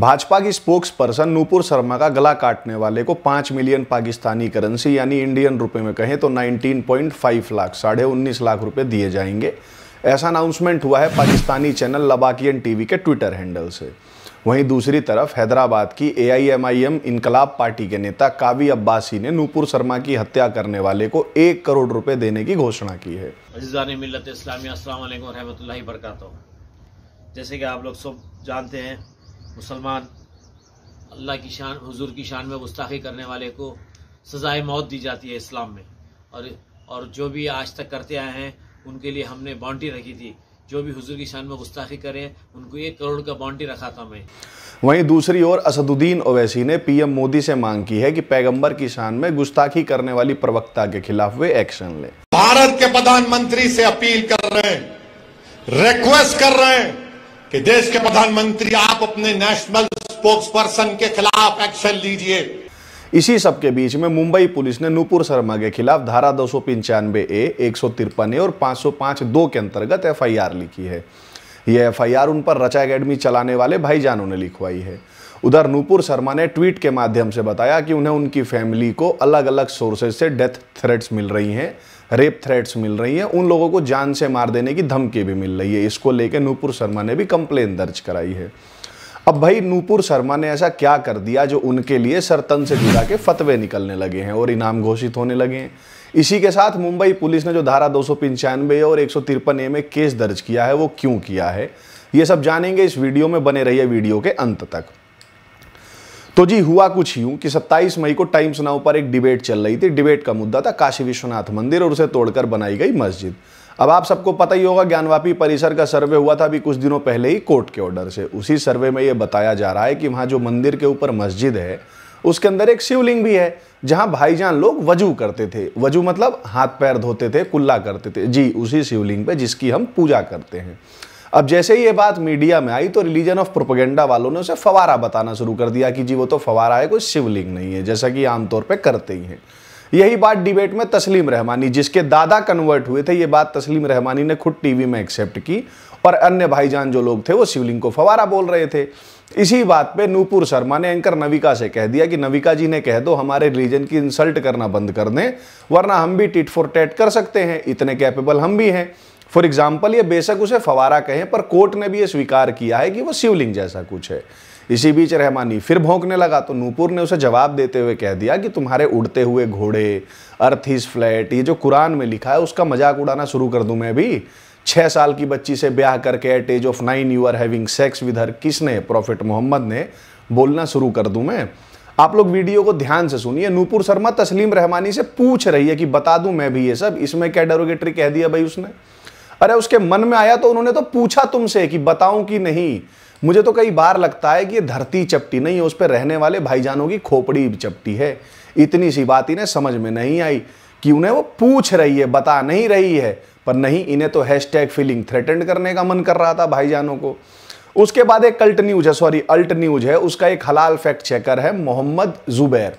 भाजपा की spokes person Nupur Sharma का गला काटने वाले को पांच मिलियन पाकिस्तानी करेंसी यानी इंडियन रुपए में कहें तो 19.5 लाख साढ़े उन्नीस लाख रुपए दिए जाएंगे ऐसा अनाउंसमेंट हुआ है पाकिस्तानी चैनल लबाकियन टीवी के ट्विटर हैंडल से वहीं दूसरी तरफ हैदराबाद की एआईएमआईएम इनकलाब पार्टी के नेता कावी अब्बासी ने नूपुर शर्मा की हत्या करने वाले को एक करोड़ रुपए देने की घोषणा की है जैसे कि आप लोग सब जानते हैं मुसलमान अल्लाह की शान हुजूर की शान में गुस्ताखी करने वाले को सज़ाए मौत दी जाती है इस्लाम में और और जो भी आज तक करते आए हैं उनके लिए हमने बाउंड्री रखी थी जो भी हुजूर की शान में गुस्ताखी करें उनको एक करोड़ का बाउंड्री रखा था मैं वहीं दूसरी ओर असदुद्दीन ओवैसी ने पीएम मोदी से मांग की है कि पैगंबर की शान में गुस्ताखी करने वाली प्रवक्ता के खिलाफ वे एक्शन लें भारत के प्रधानमंत्री से अपील कर रहे हैं रिक्वेस्ट कर रहे हैं कि देश के प्रधानमंत्री आप अपने नेशनल स्पोक्स पर्सन के खिलाफ एक्शन लीजिए इसी सब के बीच में मुंबई पुलिस ने नूपुर शर्मा के खिलाफ धारा दो ए एक ए और 505 दो के अंतर्गत एफआईआर लिखी है यह एफआईआर उन पर रचा एकेडमी चलाने वाले भाईजानों ने लिखवाई है उधर नूपुर शर्मा ने ट्वीट के माध्यम से बताया कि उन्हें उनकी फैमिली को अलग अलग सोर्सेज से डेथ थ्रेट्स मिल रही हैं रेप थ्रेट्स मिल रही हैं उन लोगों को जान से मार देने की धमकी भी मिल रही है इसको लेकर नूपुर शर्मा ने भी कंप्लेन दर्ज कराई है अब भाई नूपुर शर्मा ने ऐसा क्या कर दिया जो उनके लिए सरतन से जुड़ा के फतवे निकलने लगे हैं और इनाम घोषित होने लगे हैं इसी के साथ मुंबई पुलिस ने जो धारा दो और एक ए में केस दर्ज किया है वो क्यों किया है ये सब जानेंगे इस वीडियो में बने रहिए वीडियो के अंत तक तो जी हुआ कुछ यूं कि 27 मई को टाइम्स नाउ पर एक डिबेट चल रही थी डिबेट का मुद्दा था काशी विश्वनाथ मंदिर और उसे तोड़कर बनाई गई मस्जिद अब आप सबको पता ही होगा ज्ञानवापी परिसर का सर्वे हुआ था अभी कुछ दिनों पहले ही कोर्ट के ऑर्डर से उसी सर्वे में ये बताया जा रहा है कि वहाँ जो मंदिर के ऊपर मस्जिद है उसके अंदर एक शिवलिंग भी है जहाँ भाईजान लोग वजू करते थे वजू मतलब हाथ पैर धोते थे कुल्ला करते थे जी उसी शिवलिंग पे जिसकी हम पूजा करते हैं अब जैसे ही ये बात मीडिया में आई तो रिलीजन ऑफ प्रोपोगेंडा वालों ने उसे फवारा बताना शुरू कर दिया कि जी वो तो फवारा है कोई शिवलिंग नहीं है जैसा कि आमतौर पर करते ही हैं यही बात डिबेट में तस्लीम रहमानी जिसके दादा कन्वर्ट हुए थे ये बात तस्लीम रहमानी ने खुद टीवी में एक्सेप्ट की और अन्य भाईजान जो लोग थे वो शिवलिंग को फवारा बोल रहे थे इसी बात पे नूपुर शर्मा ने एंकर नविका से कह दिया कि नविका जी ने कह दो हमारे रिलीजन की इंसल्ट करना बंद कर दें वरना हम भी टिट फॉर टेट कर सकते हैं इतने कैपेबल हम भी हैं फॉर एग्जाम्पल ये बेशक उसे फवारा कहें पर कोर्ट ने भी ये स्वीकार किया है कि वो शिवलिंग जैसा कुछ है इसी बीच रहमानी फिर भोंकने लगा तो नूपुर ने उसे जवाब देते हुए कह दिया कि तुम्हारे उड़ते हुए घोड़े अर्थ इज फ्लैट ये जो कुरान में लिखा है उसका मजाक उड़ाना शुरू कर दूं मैं भी छः साल की बच्ची से ब्याह करके at age of nine you are having sex with her किसने प्रॉफिट मोहम्मद ने बोलना शुरू कर दूँ मैं आप लोग वीडियो को ध्यान से सुनिए नूपुर शर्मा तस्लीम रहमानी से पूछ रही है कि बता दूं मैं भी ये सब इसमें क्या डेरोगेटरी कह दिया भाई उसने अरे उसके मन में आया तो उन्होंने तो पूछा तुमसे कि बताऊं कि नहीं मुझे तो कई बार लगता है कि ये धरती चपटी नहीं है उस पर रहने वाले भाईजानों की खोपड़ी चपटी है इतनी सी बात इन्हें समझ में नहीं आई कि उन्हें वो पूछ रही है बता नहीं रही है पर नहीं इन्हें तो हैशटैग फीलिंग थ्रेटेंड करने का मन कर रहा था भाईजानों को उसके बाद एक कल्ट न्यूज है सॉरी अल्ट न्यूज है उसका एक हलाल फैक्ट चेकर है मोहम्मद जुबैर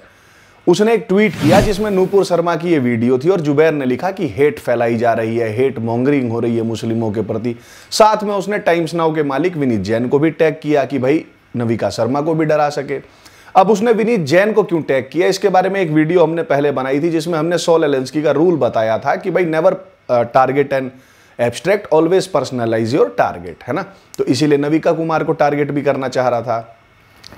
उसने एक ट्वीट किया जिसमें नूपुर शर्मा की ये वीडियो थी और जुबैर ने लिखा कि हेट फैलाई जा रही है हेट मॉन्गरिंग हो रही है मुस्लिमों के प्रति साथ में उसने टाइम्स नाउ के मालिक विनीत जैन को भी टैग किया कि भाई नविका शर्मा को भी डरा सके अब उसने विनीत जैन को क्यों टैग किया इसके बारे में एक वीडियो हमने पहले बनाई थी जिसमें हमने सोल एलेंसकी का रूल बताया था कि भाई never target and abstract always personalise your target है ना तो इसीलिए नविका कुमार को टारगेट भी करना चाह रहा था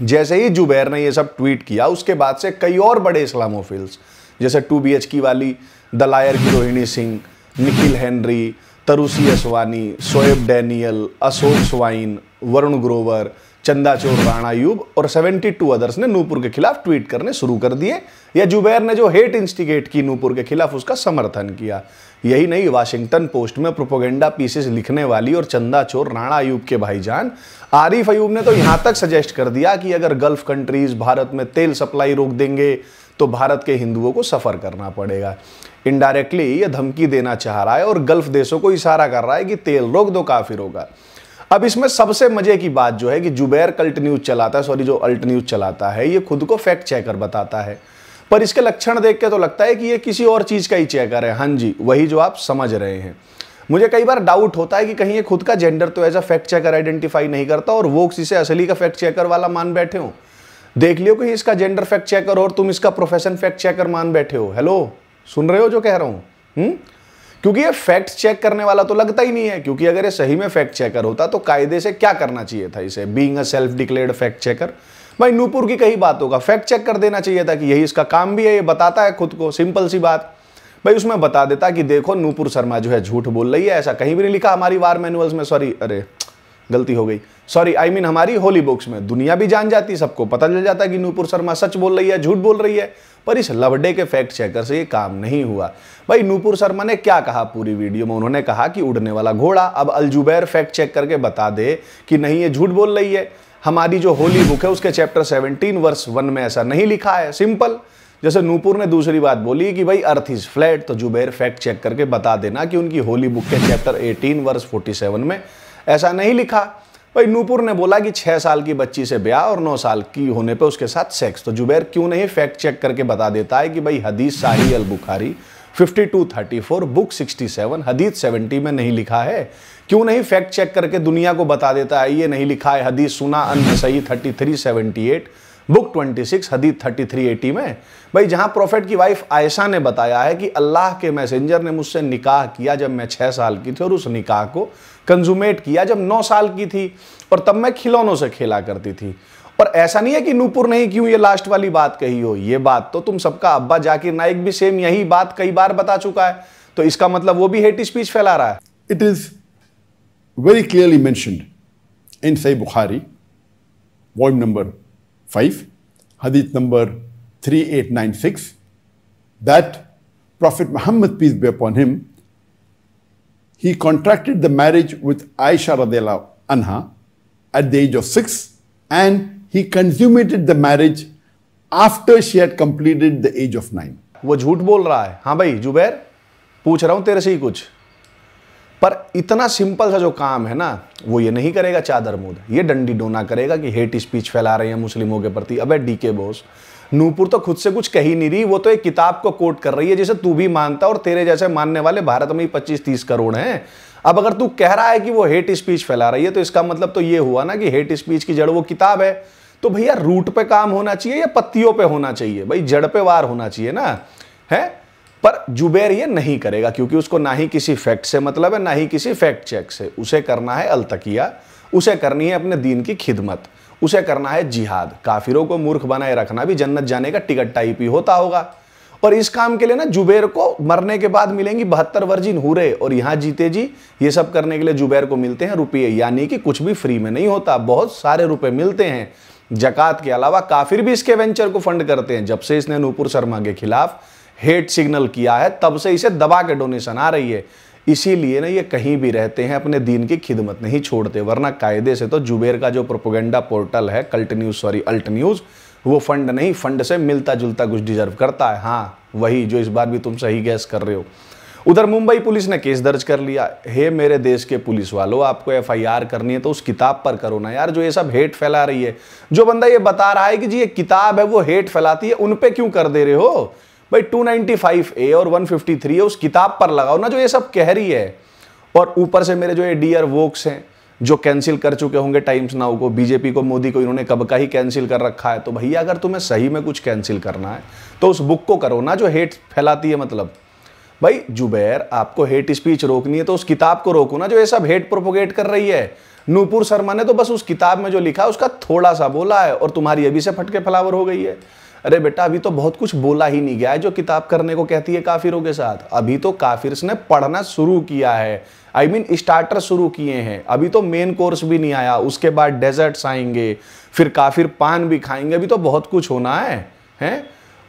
जैसे ही जुबैर ने यह सब ट्वीट किया उसके बाद से कई और बड़े इस्लामोफिल्स जैसे टू बी की वाली द लायर की रोहिणी सिंह निखिल हेनरी तरुसी असवानी शोएब डैनियल अशोक स्वाइन वरुण ग्रोवर चंदा चोर राणा यूब और 72 अदर्स ने नूपुर के खिलाफ ट्वीट करने शुरू कर दिए या जुबैर ने जो हेट इंस्टिगेट की नूपुर के खिलाफ उसका समर्थन किया यही नहीं वाशिंगटन पोस्ट में प्रोपोगेंडा पीसेस लिखने वाली और चंदा चोर राणा अयूब के भाईजान आरिफ अयूब ने तो यहां तक सजेस्ट कर दिया कि अगर गल्फ कंट्रीज भारत में तेल सप्लाई रोक देंगे तो भारत के हिंदुओं को सफ़र करना पड़ेगा इनडायरेक्टली यह धमकी देना चाह रहा है और गल्फ देशों को इशारा कर रहा है कि तेल रोक दो काफिर होगा अब इसमें सबसे मजे की बात जो है कि जुबैर कल्ट न्यूज चलाता है सॉरी जो अल्ट न्यूज चलाता है ये खुद को फैक्ट चेकर बताता है पर इसके लक्षण देख के तो लगता है कि ये किसी और चीज़ का ही चेकर है हाँ जी वही जो आप समझ रहे हैं मुझे कई बार डाउट होता है कि कहीं ये खुद का जेंडर तो as a fact checker identify नहीं करता और वो इसे असली का फैक्ट चेकर वाला मान बैठे हो देख लियो कहीं इसका जेंडर फैक्ट चेकर और तुम इसका प्रोफेशन फैक्ट चेकर मान बैठे हो हेलो सुन रहे हो जो कह रहा हूँ हम्म? क्योंकि ये फैक्ट चेक करने वाला तो लगता ही नहीं है क्योंकि अगर ये सही में फैक्ट चेकर होता तो कायदे से क्या करना चाहिए था इसे being a self declared fact checker भाई नूपुर की कई बातों का फैक्ट चेक कर देना चाहिए था कि यही इसका काम भी है ये बताता है खुद को सिंपल सी बात भाई उसमें बता देता कि देखो नूपुर शर्मा जो है झूठ बोल रही है ऐसा कहीं भी नहीं लिखा हमारी वार मैनुअल्स में सॉरी अरे गलती हो गई सॉरी आई मीन हमारी होली बुक्स में दुनिया भी जान जाती सबको पता चल जाता कि नूपुर शर्मा सच बोल रही है झूठ बोल रही है पर इस लवडे के फैक्ट चेकर से ये काम नहीं हुआ भाई नूपुर शर्मा ने क्या कहा पूरी वीडियो में उन्होंने कहा कि उड़ने वाला घोड़ा अब अलजुबैर फैक्ट चेक करके बता दे कि नहीं ये झूठ बोल रही है हमारी जो होली बुक है उसके चैप्टर 17 वर्ष वन में ऐसा नहीं लिखा है सिंपल जैसे नूपुर ने दूसरी बात बोली कि भाई अर्थ इज फ्लैट तो जुबैर फैक्ट चेक करके बता देना कि उनकी होली बुक के चैप्टर 18 वर्ष 47 में ऐसा नहीं लिखा भाई नूपुर ने बोला कि छः साल की बच्ची से ब्याह और नौ साल की होने पर उसके साथ सेक्स तो जुबैर क्यों नहीं फैक्ट चेक करके बता देता है कि भाई हदीस शाही अल बुखारी 5234 बुक 67 हदीस 70 में नहीं लिखा है क्यों नहीं फैक्ट चेक करके दुनिया को बता देता है ये नहीं लिखा है हदीस सुना अन सही थर्टी बुक 26 हदीत एटी में भाई जहां प्रोफेट की वाइफ आयशा ने बताया है कि अल्लाह के मैसेंजर ने मुझसे निकाह किया जब मैं छः साल की थी और उस निकाह को कंजुमेट किया जब नौ साल की थी और तब मैं खिलौनों से खेला करती थी और ऐसा नहीं है कि नूपुर नहीं क्यों ये लास्ट वाली बात कही हो ये बात तो तुम सबका अब्बा जाकिर नाइक भी सेम यही बात कई बार बता चुका है तो इसका मतलब वो भी हेट स्पीच फैला रहा है इट इज वेरी क्लियरली मैं इन सही बुखारी वॉल्यूम नंबर फाइव हदीत number three eight nine six that prophet Mohammad peace be upon him he contracted the marriage with Aisha Radela anha at the age of six and he consummated the marriage after she had completed the age of nine. वो झूठ बोल रहा है हाँ भाई जुबैर पूछ रहा हूं तेरे से ही कुछ पर इतना सिंपल सा जो काम है ना वो ये नहीं करेगा चादर मोद ये डंडी डोना करेगा कि हेट स्पीच फैला रहे हैं मुस्लिमों के प्रति अबे डीके बोस नूपुर तो खुद से कुछ कह ही नहीं रही वो तो एक किताब को कोट कर रही है जिसे तू भी मानता और तेरे जैसे मानने वाले भारत में पच्चीस तीस करोड़ है अब अगर तू कह रहा है कि वो हेट स्पीच फैला रही है तो इसका मतलब तो ये हुआ ना कि हेट स्पीच की जड़ वो किताब है तो भैया रूट पे काम होना चाहिए या पत्तियों पे होना चाहिए भाई जड़ पे वार होना चाहिए ना है पर जुबेर ये नहीं करेगा क्योंकि उसको ना ही किसी फैक्ट से मतलब है ना ही किसी फैक्ट चेक से उसे करना है अलतकिया उसे करनी है अपने दीन की खिदमत उसे करना है जिहाद काफिरों को मूर्ख बनाए रखना भी जन्नत जाने का टिकट टाइप ही होता होगा और इस काम के लिए ना जुबेर को मरने के बाद मिलेंगी बहत्तर वर्जिन हुरे और यहाँ जीते जी ये सब करने के लिए जुबेर को मिलते हैं रुपये यानी कि कुछ भी फ्री में नहीं होता बहुत सारे रुपए मिलते हैं जक़ात के अलावा काफिर भी इसके वेंचर को फंड करते हैं जब से इसने नूपुर शर्मा के खिलाफ हेट सिग्नल किया है तब से इसे दबा के डोनेशन आ रही है इसीलिए ना ये कहीं भी रहते हैं अपने दीन की खिदमत नहीं छोड़ते वरना कायदे से तो जुबेर का जो प्रोपोगेंडा पोर्टल है cult news sorry alt news वो फंड नहीं फंड से मिलता जुलता कुछ डिजर्व करता है हाँ वही जो इस बार भी तुम सही गैस कर रहे हो उधर मुंबई पुलिस ने केस दर्ज कर लिया हे मेरे देश के पुलिस वालों आपको एफआईआर करनी है तो उस किताब पर करो ना यार जो ये सब हेट फैला रही है जो बंदा ये बता रहा है कि जी ये किताब है वो हेट फैलाती है उन पे क्यों कर दे रहे हो भाई 295 ए और 153 है उस किताब पर लगाओ ना जो ये सब कह रही है और ऊपर से मेरे जो ये डियर वोक्स हैं जो कैंसिल कर चुके होंगे टाइम्स नाउ को बीजेपी को मोदी को इन्होंने कब का ही कैंसिल कर रखा है तो भैया अगर तुम्हें सही में कुछ कैंसिल करना है तो उस बुक को करो ना जो हेट फैलाती है मतलब भाई जुबैर आपको हेट स्पीच रोकनी है तो उस किताब को रोको ना जो ये सब हेट प्रोपोगेट कर रही है नूपुर शर्मा ने तो बस उस किताब में जो लिखा है उसका थोड़ा सा बोला है और तुम्हारी अभी से फटके फलावर हो गई है अरे बेटा अभी तो बहुत कुछ बोला ही नहीं गया है जो किताब करने को कहती है काफिरों के साथ अभी तो काफिर ने पढ़ना शुरू किया है आई मीन स्टार्टर शुरू किए हैं अभी तो मेन कोर्स भी नहीं आया उसके बाद डेजर्ट्स आएंगे फिर काफिर पान भी खाएंगे अभी तो बहुत कुछ होना है हैं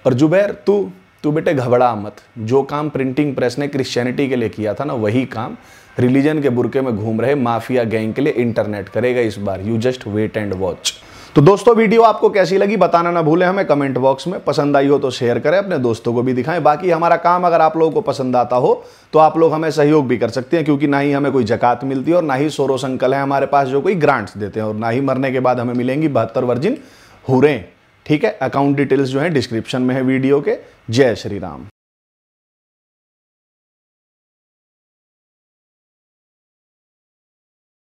और जुबैर तू तू बेटे घबरा मत जो काम प्रिंटिंग प्रेस ने क्रिश्चियनिटी के लिए किया था ना वही काम रिलीजन के बुरके में घूम रहे माफिया गैंग के लिए इंटरनेट करेगा इस बार you just wait and watch तो दोस्तों वीडियो आपको कैसी लगी बताना ना भूलें हमें कमेंट बॉक्स में पसंद आई हो तो शेयर करें अपने दोस्तों को भी दिखाएं बाकी हमारा काम अगर आप लोगों को पसंद आता हो तो आप लोग हमें सहयोग भी कर सकते हैं क्योंकि ना ही हमें कोई जकात मिलती है और ना ही सोरो संकल है हमारे पास जो कोई ग्रांट्स देते हैं और ना ही मरने के बाद हमें मिलेंगी बहत्तर वर्जिन हुरें ठीक है अकाउंट डिटेल्स जो है डिस्क्रिप्शन में है वीडियो के जय श्री राम